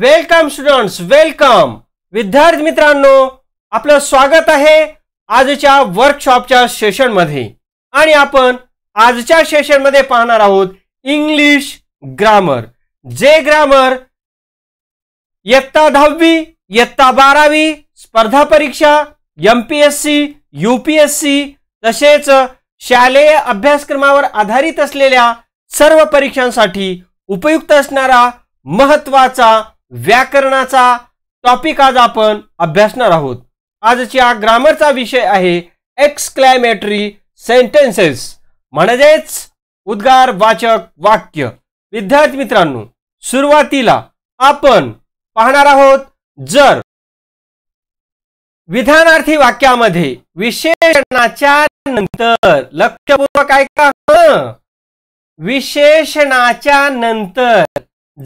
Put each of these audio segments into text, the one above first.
welcome students welcome विद्यार्थी मित्रांनो आपलं स्वागत आहे आजच्या वर्कशॉपच्या सेशनमध्ये आणि आपण आजच्या सेशनमध्ये पाहणार आहोत इंग्लिश ग्रामर जे ग्रामर इयत्ता दहावी इयत्ता बारावी स्पर्धा परीक्षा M P S C U P S C तसेच शालेय अभ्यासक्रमावर आधारित असलेल्या सर्व परीक्षांसाठी उपयुक्त असणारा महत्वाचा व्याकरणाचा टॉपिक आज आपण अभ्यासणार आहोत आजच्या ग्रामरचा विषय आहे एक्सक्लॅमेटरी सेंटेन्सेस म्हणजेच उद्गार वाचक वाक्य विद्यार्थी मित्रांनो सुरुवातीला आपण पाहणार आहोत जर विधानार्थी वाक्यामध्ये विशेषणाच्या नंतर लक्षपूर्वक ऐका विशेषणाच्या नंतर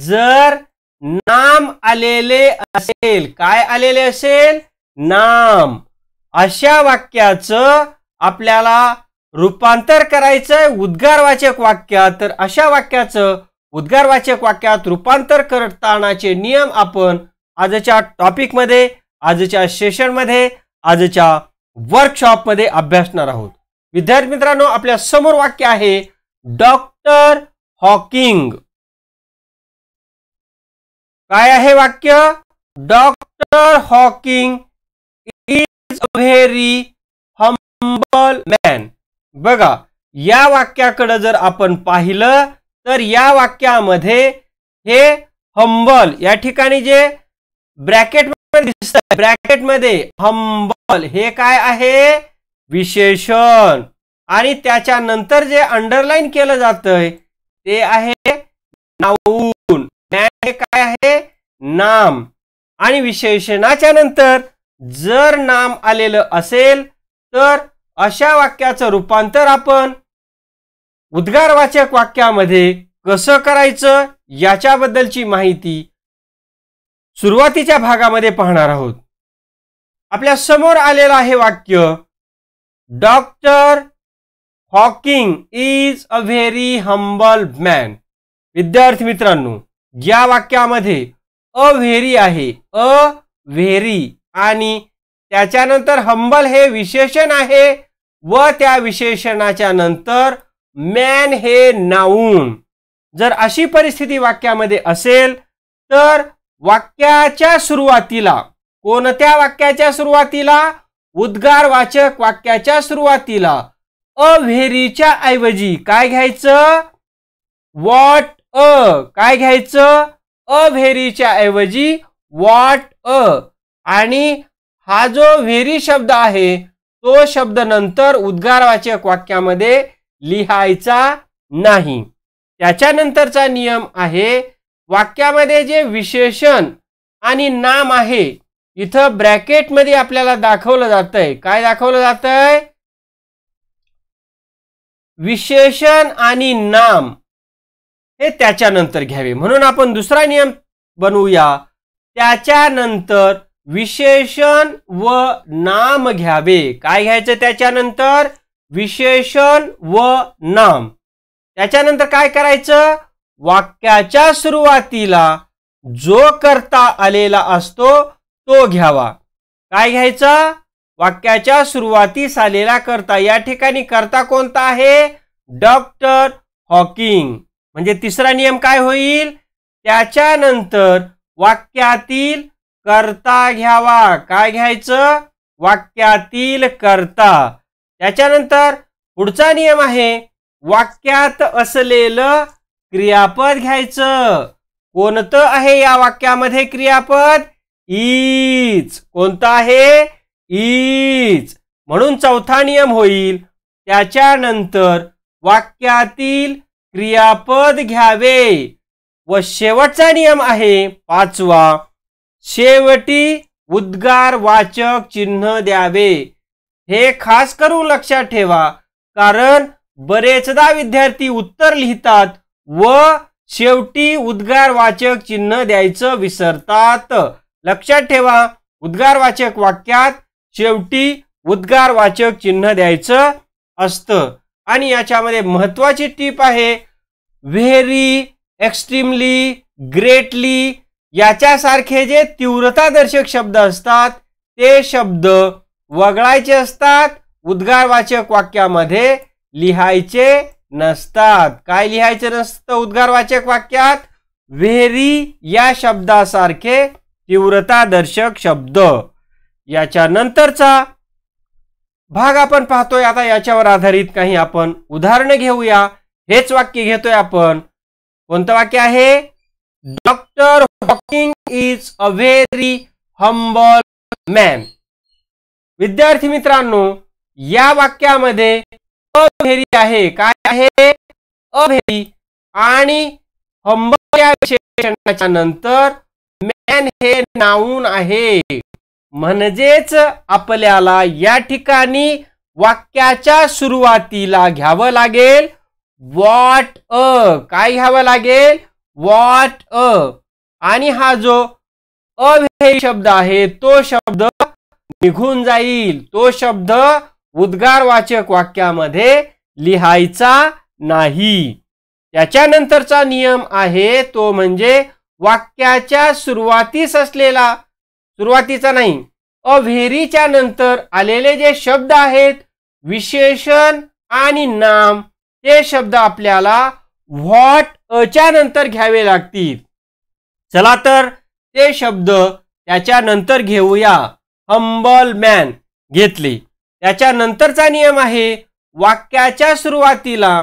जर नाम आलेले असेल काय आलेले असेल नाम अशा वाक्याचं आपल्याला रूपांतर करायचंय उद्गारवाचक वाक्यात तर अशा वाक्याचं उद्गारवाचक वाक्यात रूपांतर करतानाचे नियम आपण आजच्या टॉपिकमध्ये आजच्या सेशनमध्ये आजच्या वर्कशॉपमध्ये अभ्यासणार आहोत विद्यार्थी मित्रांनो आपल्या समोर वाक्य आहे डॉक्टर हॉकिंग काय आहे वाक्य doctor Hawking is a very humble man बघा या वाक्याकडे जर आपण पाहिलं तर या वाक्यामध्ये हे हंबल या ठिकाणी जे ब्रॅकेटमध्ये दिसत ब्रॅकेटमध्ये हंबल हे काय आहे विशेषण आणि त्याच्यानंतर जे अंडरलाईन केलं जातंय ते आहे नाऊन हे काय आहे नाम आणि विशेषणाच्या नंतर जर नाम आलेलं असेल तर अशा वाक्याचं रूपांतर आपण उद्गारवाचक वाक्यामध्ये कसं करायचं याच्याबद्दलची माहिती सुरुवातीच्या भागामध्ये पाहणार आहोत आपल्या समोर आलेलं आहे वाक्य doctor Hawking is a very humble man विद्यार्थी मित्रांनो ज्या वाक्यामध्ये व्हेरी आहे अ व्हेरी आणि त्याच्यानंतर हंबल हे विशेषण आहे व त्या विशेषणाच्या नंतर मॅन हे नाऊन जर अशी परिस्थिती वाक्यामध्ये असेल तर वाक्याच्या सुरुवातीला कोणत्या वाक्याच्या सुरुवातीला उद्गारवाचक वाक्याच्या सुरुवातीला अव्हेरीच्या ऐवजी काय घ्यायचं वॉट अ काय घ्यायचं अ व्हेरीच्या ऐवजी वॉट अ आणि हा जो व्हेरी शब्द आहे तो शब्द नंतर उद्गारवाचक वाक्यामध्ये लिहायचा नाही त्याच्यानंतरचा नियम आहे वाक्यामध्ये जे विशेषण आणि नाम आहे इथं ब्रॅकेटमध्ये आपल्याला दाखवलं जात आहे काय दाखवलं जात आहे विशेषण आणि नाम हे त्याच्यानंतर घ्यावे म्हणून आपण दुसरा नियम बनवूया त्याच्यानंतर विशेषण व नाम घ्यावे काय घ्यायचं त्याच्यानंतर विशेषण व नाम त्याच्यानंतर काय करायचं वाक्याच्या सुरुवातीला जो करता आलेला असतो तो घ्यावा काय घ्यायचं वाक्याच्या सुरुवातीस आलेला करता या ठिकाणी करता कोणता आहे डॉक्टर हॉकिंग म्हणजे तिसरा नियम काय होईल त्याच्यानंतर वाक्यातील करता घ्यावा काय घ्यायचं वाक्यातील करता त्याच्यानंतर पुढचा नियम आहे वाक्यात असलेलं क्रियापद घ्यायचं कोणतं आहे या वाक्यामध्ये क्रियापद ईच कोणतं आहे ईच म्हणून चौथा नियम होईल त्याच्यानंतर वाक्यातील क्रियापद घ्यावे व शेवटचा नियम आहे पाचवा शेवटी उद्गार वाचक चिन्ह द्यावे हे खास करून लक्षात ठेवा कारण बरेचदा विद्यार्थी उत्तर लिहितात व शेवटी उद्गार वाचक चिन्ह द्यायचं विसरतात लक्षात ठेवा उद्गार वाचक वाक्यात शेवटी उद्गार वाचक चिन्ह द्यायचं असतं आणि याच्यामध्ये महत्वाची टीप आहे व्हेरी एक्स्ट्रीमली ग्रेटली याच्यासारखे जे तीव्रतादर्शक शब्द असतात ते शब्द वगळायचे असतात उद्गारवाचक वाक्यामध्ये लिहायचे नसतात काय लिहायचे नसतं उद्गारवाचक वाक्यात व्हेरी या शब्दासारखे तीव्रतादर्शक शब्द याच्यानंतरचा भाग आपण पाहतोय आता याच्यावर आधारित काही आपण उदाहरणं घेऊया हेच वाक्य घेतोय आपण कोणतं वाक्य आहे doctor Hawking is a very humble man विद्यार्थी मित्रांनो या वाक्यामध्ये अभेरी आहे काय आहे अभेरी आणि हंबल या विशेषणाच्या नंतर मॅन हे नाऊन आहे म्हणजेच आपल्याला या ठिकाणी वाक्याच्या सुरुवातीला घ्यावं लागेल वॉट अ काय घ्यावं लागेल वॉट अ आणि हा जो अव्ययी शब्द आहे तो शब्द निघून जाईल तो शब्द उद्गारवाचक वाक्यामध्ये लिहायचा नाही त्याच्यानंतरचा नियम आहे तो म्हणजे वाक्याच्या सुरुवातीस असलेला सुरुवातीचा नाही व्हेरीच्या नंतर आलेले जे शब्द आहेत विशेषण आणि नाम ते शब्द आपल्याला व्हॉट अच्या नंतर घ्यावे लागतील चला तर ते शब्द त्याच्यानंतर घेऊया हंबल मॅन घेतले त्याच्यानंतरचा नियम आहे वाक्याच्या सुरुवातीला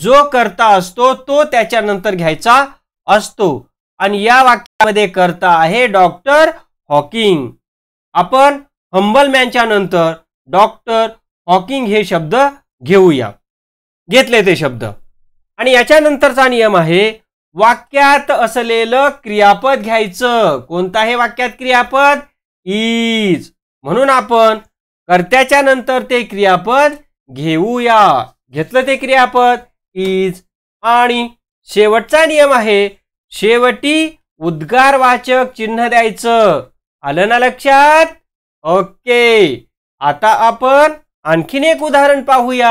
जो करता असतो तो त्याच्यानंतर घ्यायचा असतो आणि या वाक्यामध्ये करता आहे डॉक्टर हॉकिंग आपण हंबलमॅनच्या नंतर डॉक्टर हॉकिंग हे शब्द घेऊया घेतले ते शब्द आणि याच्यानंतरचा नियम आहे वाक्यात असलेलं क्रियापद घ्यायचं कोणता हे वाक्यात क्रियापद इज म्हणून आपण कर्त्याच्या नंतर ते क्रियापद घेऊया घेतलं ते क्रियापद इज आणि शेवटचा नियम आहे शेवटी उद्गारवाचक चिन्ह द्यायचं आलं ना लक्षात ओके आता आपण आणखीन एक उदाहरण पाहूया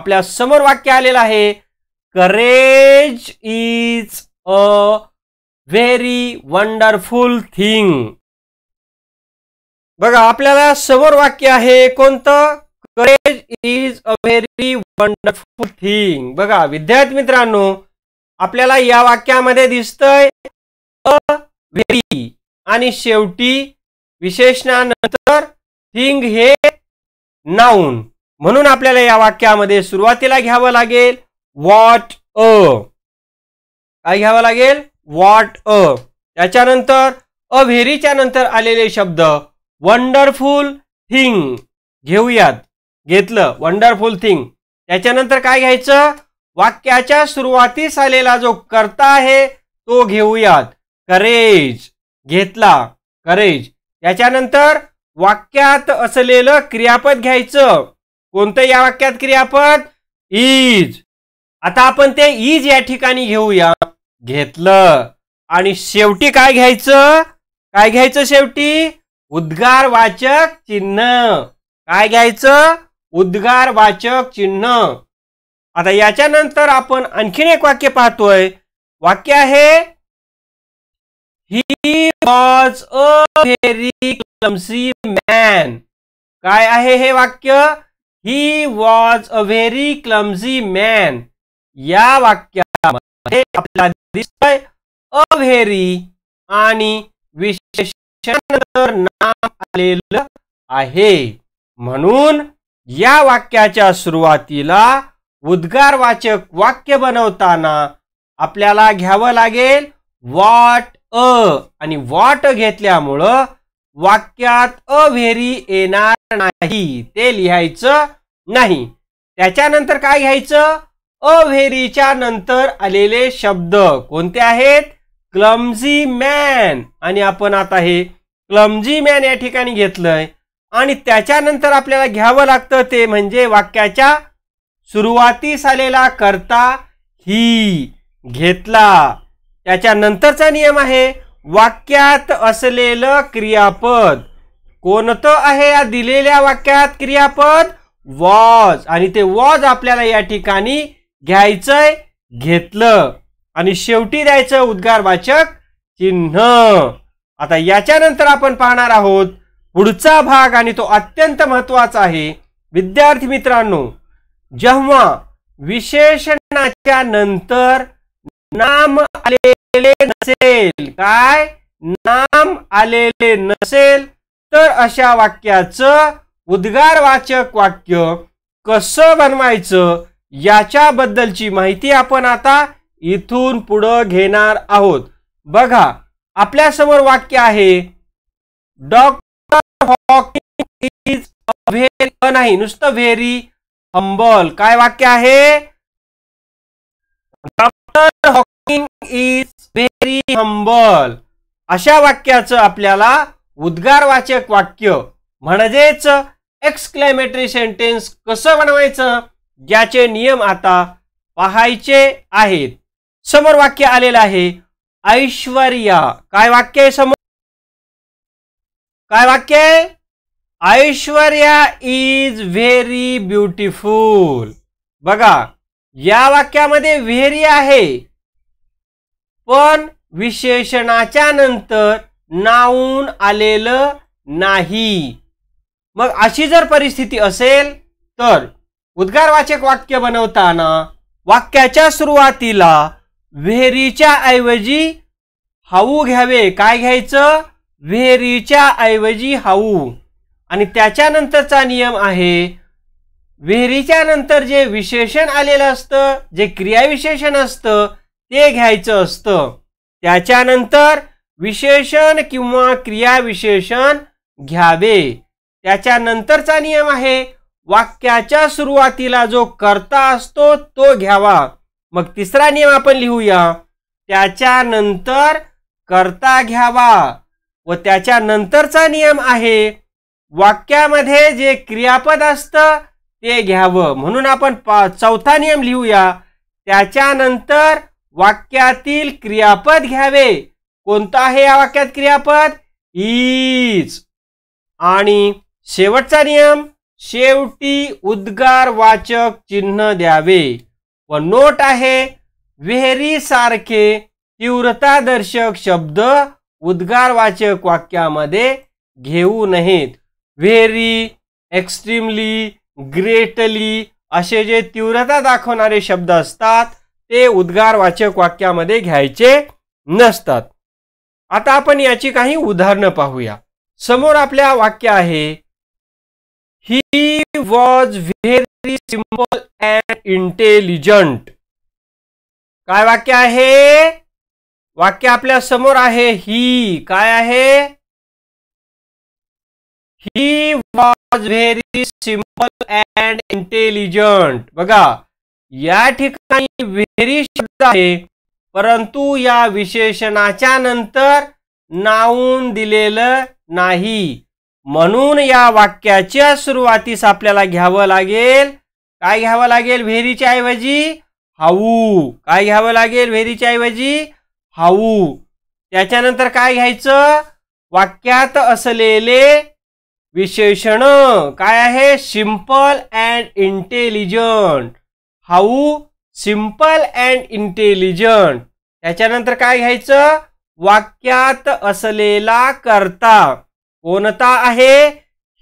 आपल्या समोर वाक्य आलेलं आहे courage is a very wonderful thing बघा आपल्याला समोर वाक्य आहे कोणतं courage is a very wonderful thing बघा विद्यार्थी मित्रांनो आपल्याला या वाक्यामध्ये दिसतंय अ व्हेरी आणि शेवटी विशेषणानंतर थिंग हे नाऊन म्हणून आपल्याला या वाक्यामध्ये सुरुवातीला घ्यावं लागेल वॉट अ काय घ्यावं लागेल वॉट अ त्याच्यानंतर अ व्हेरीच्या नंतर आलेले शब्द वंडरफुल थिंग घेऊयात घेतलं वंडरफुल थिंग त्याच्यानंतर काय घ्यायचं वाक्याच्या सुरुवातीस आलेला जो करता आहे तो घेऊयात करेज घेतला करेज त्याच्यानंतर वाक्यात असलेलं क्रियापद घ्यायचं कोणतं या वाक्यात क्रियापद इज आता आपण ते इज या ठिकाणी घेऊया घेतलं आणि शेवटी काय घ्यायचं काय घ्यायचं शेवटी उद्गार वाचक चिन्ह काय घ्यायचं उद्गार वाचक चिन्ह आता याच्यानंतर आपण आणखीन एक वाक्य पाहतोय वाक्य आहे he was a very clumsy man काय आहे हे वाक्य he was a very clumsy man या वाक्यामध्ये आपल्याला दिसतोय अ व्हेरी आणि विशेषण नाम आलेलं आहे म्हणून या वाक्याच्या सुरुवातीला उद्गारवाचक वाक्य बनवताना आपल्याला घ्यावं लागेल वॉट अ आणि वॉट घेतल्यामुळं वाक्यात अव्हेरी येणार नाही ते लिहायचं नाही त्याच्यानंतर काय घ्यायचं अव्हेरीच्या नंतर आलेले शब्द कोणते आहेत क्लमझी मॅन आणि आपण आता हे क्लमझी मॅन या ठिकाणी घेतलंय आणि त्याच्यानंतर आपल्याला घ्यावं लागतं ते म्हणजे वाक्याच्या सुरुवातीस आलेला करता ही घेतला नंतरचा नियम आहे वाक्यात असलेलं क्रियापद कोणतं आहे या दिलेल्या वाक्यात क्रियापद वॉज आणि ते वॉज आपल्याला या ठिकाणी घ्यायचंय घेतलं आणि शेवटी द्यायचं उद्गारवाचक चिन्ह आता याच्यानंतर आपण पाहणार आहोत पुढचा भाग आणि तो अत्यंत महत्वाचा आहे विद्यार्थी मित्रांनो जेव्हा विशेषणाच्या नंतर नाम आलेले नसेल काय नाम आलेले नसेल तर अशा वाक्याचं उद्गारवाचक वाक्य कसं बनवायचं याच्याबद्दलची माहिती आपण आता इथून पुढं घेणार आहोत बघा आपल्यासमोर वाक्य आहे डॉक्टर हॉकिंग इज व्हेरी नाही नुसतं व्हेरी हंबल काय वाक्य आहे हॉकिंग इज व्हेरी हंबल अशा वाक्याचं आपल्याला उद्गारवाचक वाक्य म्हणजेच एक्सक्लेमेटरी सेंटेन्स कसं बनवायचं ज्याचे नियम आता पाहायचे आहेत समोर वाक्य आलेलं आहे ऐश्वर्या काय वाक्य आहे समोर काय वाक्य आहे ऐश्वर्या इज व्हेरी ब्युटिफुल बघा या वाक्यामध्ये व्हेरी आहे पण विशेषणाच्या नंतर नावून आलेलं नाही मग अशी जर परिस्थिती असेल तर उद्गारवाचक वाक्य बनवताना वाक्याच्या सुरुवातीला व्हेरीच्या ऐवजी हाऊ घ्यावे काय घ्यायचं व्हेरीच्या ऐवजी हाऊ आणि त्याच्यानंतरचा नियम आहे विहिरीच्या नंतर जे विशेषण आलेलं असतं जे क्रियाविशेषण असतं ते घ्यायचं असतं त्याच्यानंतर विशेषण किंवा क्रियाविशेषण घ्यावे त्याच्यानंतरचा नियम आहे वाक्याच्या सुरुवातीला जो करता असतो तो घ्यावा मग तिसरा नियम आपण लिहूया त्याच्यानंतर करता घ्यावा व त्याच्यानंतरचा नियम आहे वाक्यामध्ये जे क्रियापद असतं ते घ्यावं म्हणून आपण पा चौथा नियम लिहूया त्याच्यानंतर वाक्यातील क्रियापद घ्यावे कोणतं आहे या वाक्यात क्रियापद इज आणि शेवटचा नियम शेवटी उद्गार वाचक चिन्ह द्यावे व नोट आहे सारखे तीव्रतादर्शक शब्द उद्गारवाचक वाक्यामध्ये घेऊ नयेत व्हेरी एक्स्ट्रीमली ग्रेटली असे जे तीव्रता दाखवणारे शब्द असतात ते उद्गारवाचक वाक्यामध्ये घ्यायचे नसतात आता आपण याची काही उदाहरणं पाहूया समोर आपल्या वाक्य आहे he was very simple and intelligent काय वाक्य आहे वाक्य आपल्या समोर आहे ही काय आहे he was very simple and intelligent बघा या ठिकाणी विहिरी शब्द आहे परंतु या विशेषणाच्या नंतर नावून दिलेलं नाही म्हणून या वाक्याच्या सुरुवातीस आपल्याला घ्यावं लागेल काय घ्यावं लागेल विहिरीच्या ऐवजी हाऊ काय घ्यावं लागेल विहिरीच्या ऐवजी हाऊ त्याच्यानंतर काय घ्यायचं वाक्यात असलेले विशेषण काय आहे simple and intelligent how simple and intelligent त्याच्यानंतर काय घ्यायचं वाक्यात असलेला करता कोणता आहे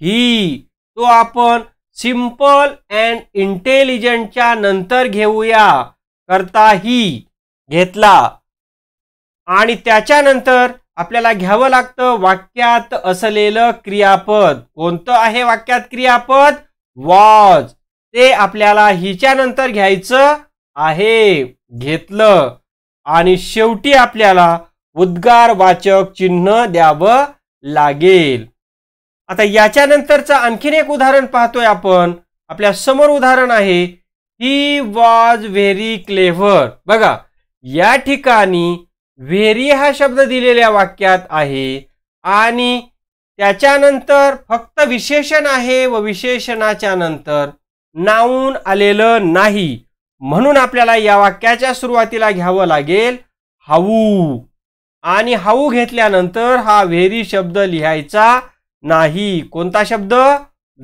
ही तो आपण सिंपल अँड इंटेलिजंटच्या नंतर घेऊया करता ही घेतला आणि त्याच्यानंतर आपल्याला घ्यावं लागतं वाक्यात असलेलं क्रियापद कोणतं आहे वाक्यात क्रियापद वॉज ते आपल्याला हिच्यानंतर घ्यायचं आहे घेतलं आणि शेवटी आपल्याला उद्गारवाचक चिन्ह द्यावं लागेल आता याच्यानंतरचं आणखीन एक उदाहरण पाहतोय आपण आपल्या समोर उदाहरण आहे ही वॉज व्हेरी क्लेव्हर बघा या ठिकाणी व्हेरी हा शब्द दिलेल्या वाक्यात आहे आणि त्याच्यानंतर फक्त विशेषण आहे व विशेषणाच्या नंतर नावून आलेलं नाही म्हणून आपल्याला या वाक्याच्या सुरुवातीला घ्यावं लागेल हाऊ आणि हाऊ घेतल्यानंतर हा वेरी शब्द लिहायचा नाही कोणता शब्द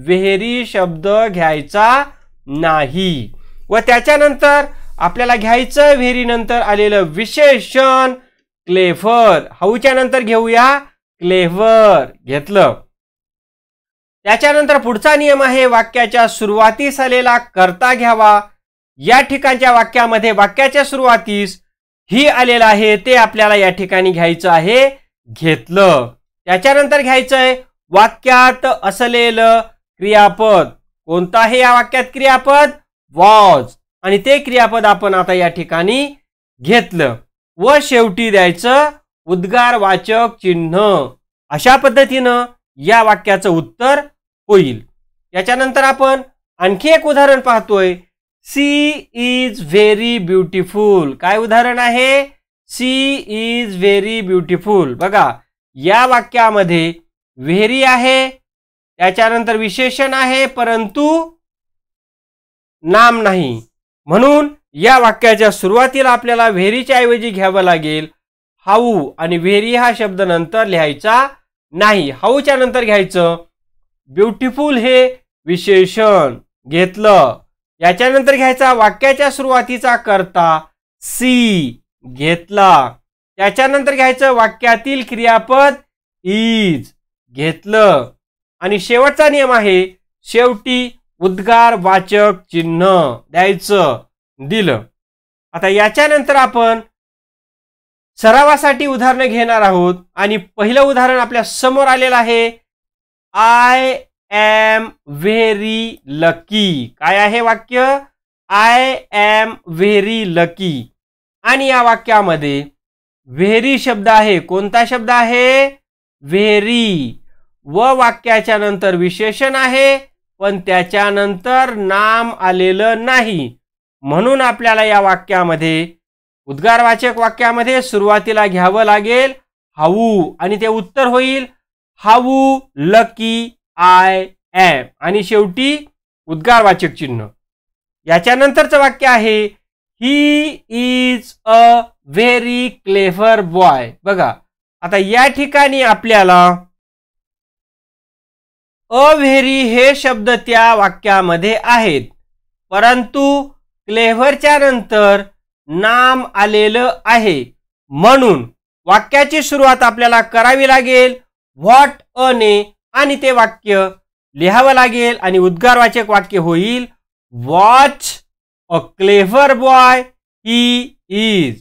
वेहेरी शब्द घ्यायचा नाही व त्याच्यानंतर आपल्याला घ्यायचं नंतर आलेलं विशेषण क्लेफर हाऊच्या नंतर घेऊया क्लेव्हर घेतलं त्याच्यानंतर पुढचा नियम आहे वाक्याच्या सुरुवातीस आलेला करता घ्यावा या ठिकाणच्या वाक्यामध्ये वाक्याच्या सुरुवातीस ही आलेलं आहे ते आपल्याला या ठिकाणी घ्यायचं आहे घेतलं त्याच्यानंतर घ्यायचं आहे वाक्यात असलेलं क्रियापद कोणतं आहे या वाक्यात क्रियापद वॉज आणि ते क्रियापद आपण आता या ठिकाणी घेतलं व शेवटी द्यायचं उद्गार वाचक चिन्ह अशा पद्धतीनं या वाक्याचं उत्तर होईल याच्यानंतर आपण आणखी एक उदाहरण पाहतोय सी इज व्हेरी ब्युटिफुल काय उदाहरण आहे सी इज व्हेरी ब्युटिफुल बघा या वाक्यामध्ये व्हेरी आहे त्याच्यानंतर विशेषण आहे परंतु नाम नाही म्हणून या वाक्याच्या सुरुवातीला आपल्याला व्हेरीच्या ऐवजी घ्यावं लागेल हाऊ आणि व्हेरी हा शब्द नंतर लिहायचा नाही हाऊच्या नंतर घ्यायचं ब्युटिफुल हे विशेषण घेतलं याच्यानंतर घ्यायचा वाक्याच्या सुरुवातीचा करता सी घेतला त्याच्यानंतर घ्यायचं वाक्यातील क्रियापद इज घेतलं आणि शेवटचा नियम आहे शेवटी उद्गार वाचक चिन्ह द्यायचं दिलं आता याच्यानंतर आपण सरावासाठी उदाहरणं घेणार आहोत आणि पहिलं उदाहरण आपल्या समोर आलेलं आहे आय एम व्हेरी लकी काय आहे वाक्य आय एम व्हेरी लकी आणि या वाक्यामध्ये व्हेरी शब्द आहे कोणता शब्द आहे व्हेरी व वाक्याच्या नंतर विशेषण आहे पण त्याच्यानंतर नाम आलेलं नाही म्हणून आपल्याला या वाक्यामध्ये उद्गारवाचक वाक्यामध्ये सुरुवातीला घ्यावं लागेल हाऊ आणि ते उत्तर होईल हाऊ लकी आय ॲम आणि शेवटी उद्गारवाचक चिन्ह याच्यानंतरचं वाक्य आहे he is a very clever boy बघा आता या ठिकाणी आपल्याला अ व्हेरी हे शब्द त्या वाक्यामध्ये आहेत परंतु क्लेव्हरच्या नंतर नाम आलेलं आहे म्हणून वाक्याची सुरुवात आपल्याला करावी लागेल व्हॉट अ ने आणि ते वाक्य लिहावं लागेल आणि उद्गारवाचक वाक्य होईल what a clever boy he is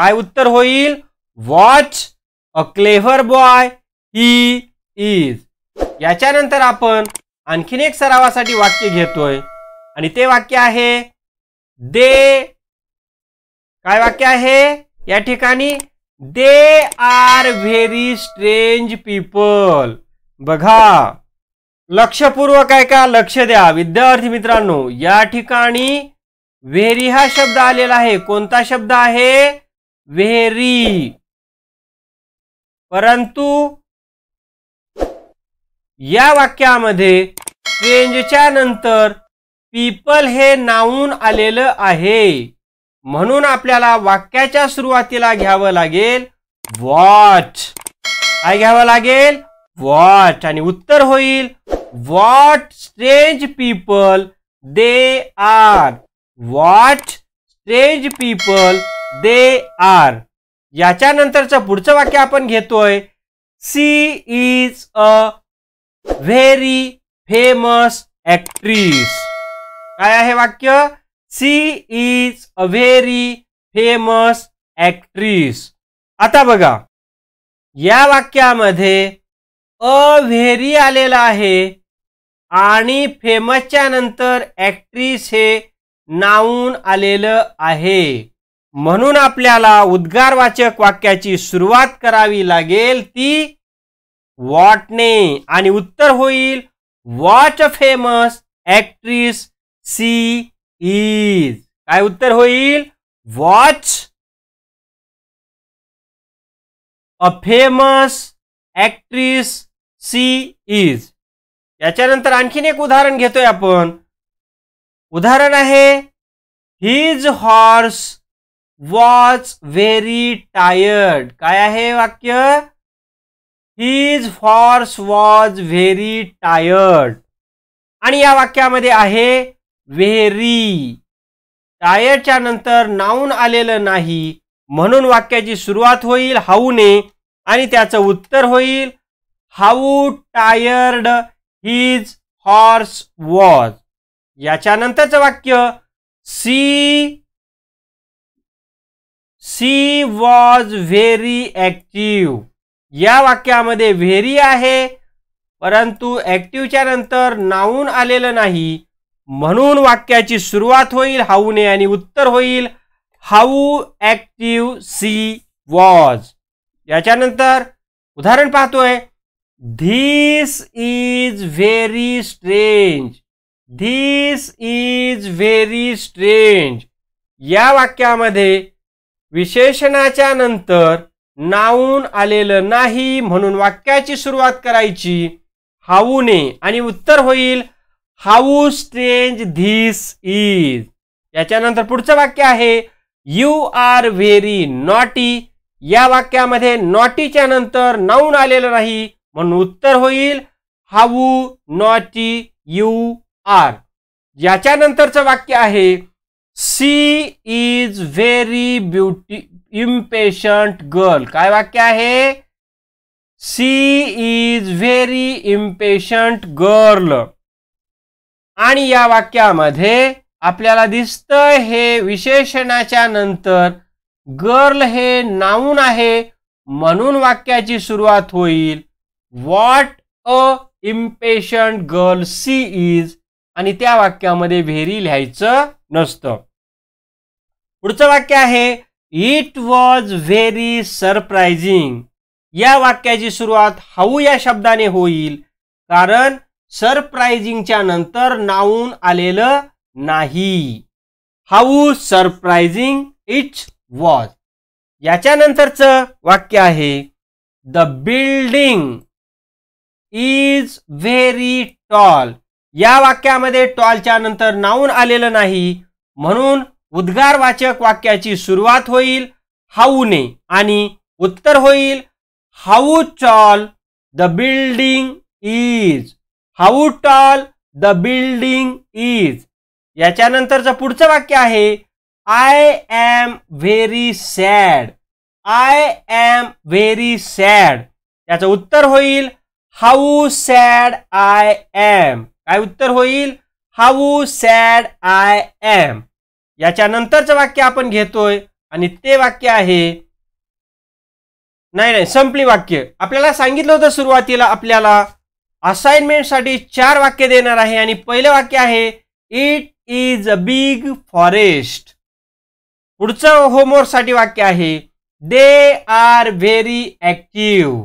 काय उत्तर होईल what a clever boy he is याच्यानंतर आपण आणखीन एक सरावासाठी वाक्य घेतोय आणि ते वाक्य आहे दे काय वाक्य आहे या ठिकाणी they are very strange people बघा लक्षपूर्वक आहे का लक्ष द्या विद्यार्थी मित्रांनो या ठिकाणी व्हेरी हा शब्द आलेला आहे कोणता शब्द आहे व्हेरी परंतु या वाक्यामध्ये स्ट्रेंजच्या नंतर पीपल हे नाऊन आलेलं आहे म्हणून आपल्याला वाक्याच्या सुरुवातीला घ्यावं लागेल वॉच काय घ्यावं लागेल वॉच आणि उत्तर होईल what strange people they are what strange people they are याच्यानंतरचं पुढचं वाक्य आपण घेतोय she is a very famous actress काय आहे वाक्य she is a very famous actress आता बघा या वाक्यामध्ये अ व्हेरी आलेला आहे आणि फेमसच्या नंतर ॲक्ट्रिस हे नावून आलेलं आहे म्हणून आपल्याला उद्गारवाचक वाक्याची सुरुवात करावी लागेल ती वॉटने आणि उत्तर होईल what famous actress she is काय उत्तर होईल what a famous actress she is याच्यानंतर आणखीन एक उदाहरण घेतोय आपण उदाहरण आहे his horse was very tired काय आहे वाक्य his horse was very tired आणि या वाक्यामध्ये आहे व्हेरी टायरच्या नंतर नाऊन आलेलं नाही म्हणून वाक्याची सुरुवात होईल हाऊ ने आणि त्याचं उत्तर होईल how tired his horse was याच्यानंतरचं वाक्य she she was very active या वाक्यामध्ये व्हेरी आहे परंतु ऍक्टिव्हच्या नंतर नाऊन आलेलं नाही म्हणून वाक्याची सुरुवात होईल हाऊने आणि उत्तर होईल हाऊ ऍक्टिव सी वॉज याच्यानंतर उदाहरण पाहतोय this is very strange this is very strange या वाक्यामध्ये विशेषणाच्या नंतर नावून आलेलं नाही म्हणून वाक्याची सुरुवात करायची हाऊने आणि उत्तर होईल हाऊ स्ट्रेंज धीस इज याच्यानंतर पुढचं वाक्य आहे यू आर व्हेरी नॉटी या वाक्यामध्ये नॉटीच्या नंतर नाऊन आलेलं नाही म्हणून उत्तर होईल हाऊ नॉटी यू आर याच्यानंतरचं वाक्य आहे she is very beauty impatient girl काय वाक्य आहे she is very impatient girl आणि या वाक्यामध्ये आपल्याला दिसतं हे विशेषणाच्या नंतर गर्ल हे नाऊन आहे म्हणून वाक्याची सुरुवात होईल what a impatient girl she is आणि त्या वाक्यामध्ये व्हेरी लिहायचं नसतं पुढचं वाक्य आहे इट वॉज व्हेरी सरप्राइझिंग या वाक्याची सुरुवात हाऊ या शब्दाने होईल कारण सरप्रायझिंगच्या नंतर नावून आलेलं नाही हाऊ सरप्रायझिंग इट्स वॉज याच्यानंतरचं वाक्य आहे the building is very tall या वाक्यामध्ये टॉलच्या नंतर नावून आलेलं नाही म्हणून उद्गारवाचक वाक्याची सुरुवात होईल हाऊने आणि उत्तर होईल how tall the building is how tall the building is याच्यानंतरचं पुढचं वाक्य आहे I am very sad I am very sad याचं उत्तर होईल हाऊ सॅड आय एम काय उत्तर होईल हाऊ सॅड आय एम याच्यानंतरचं वाक्य आपण घेतोय आणि ते वाक्य आहे नाही नाही संपली वाक्य आपल्याला सांगितलं होतं सुरुवातीला आपल्याला असाइनमेंटसाठी चार वाक्य देणार आहे आणि पहिलं वाक्य आहे it is a big forest पुढचं होमवर्कसाठी वाक्य आहे दे आर व्हेरी ऍक्टिव्ह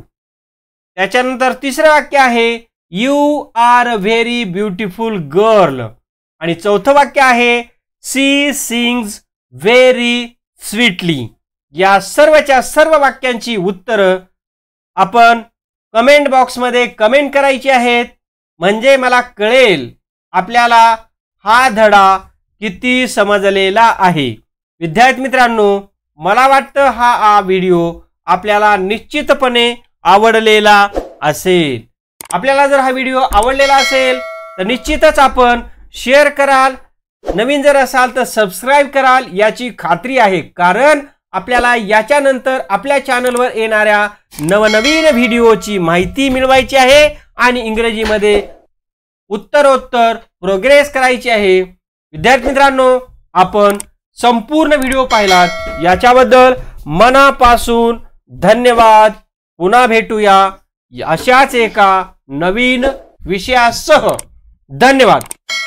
त्याच्यानंतर तिसरं वाक्य आहे you are a very beautiful girl आणि चौथं वाक्य आहे सी सिंग्स व्हेरी स्वीटली या सर्वच्या सर्व वाक्यांची उत्तरं आपण कमेंट बॉक्समध्ये कमेंट करायची आहेत म्हणजे मला कळेल आपल्याला हा धडा किती समजलेला आहे विद्यार्थी मित्रांनो मला वाटतं हा हा व्हिडिओ आपल्याला निश्चितपणे आवडलेला असेल आपल्याला जर हा व्हिडिओ आवडलेला असेल तर निश्चितच आपण शेअर कराल नवीन जर असाल तर सबस्क्राईब कराल याची खात्री आहे कारण आपल्याला याच्यानंतर आपल्या चॅनलवर येणाऱ्या नवनवीन व्हिडिओची माहिती मिळवायची आहे आणि इंग्रजीमध्ये उत्तरोत्तर प्रोग्रेस करायची आहे विद्यार्थी मित्रांनो आपण संपूर्ण व्हिडिओ पाहिलात याच्याबद्दल मनापासून धन्यवाद पुन्हा भेटूया अशाच एका नवीन विषयासह धन्यवाद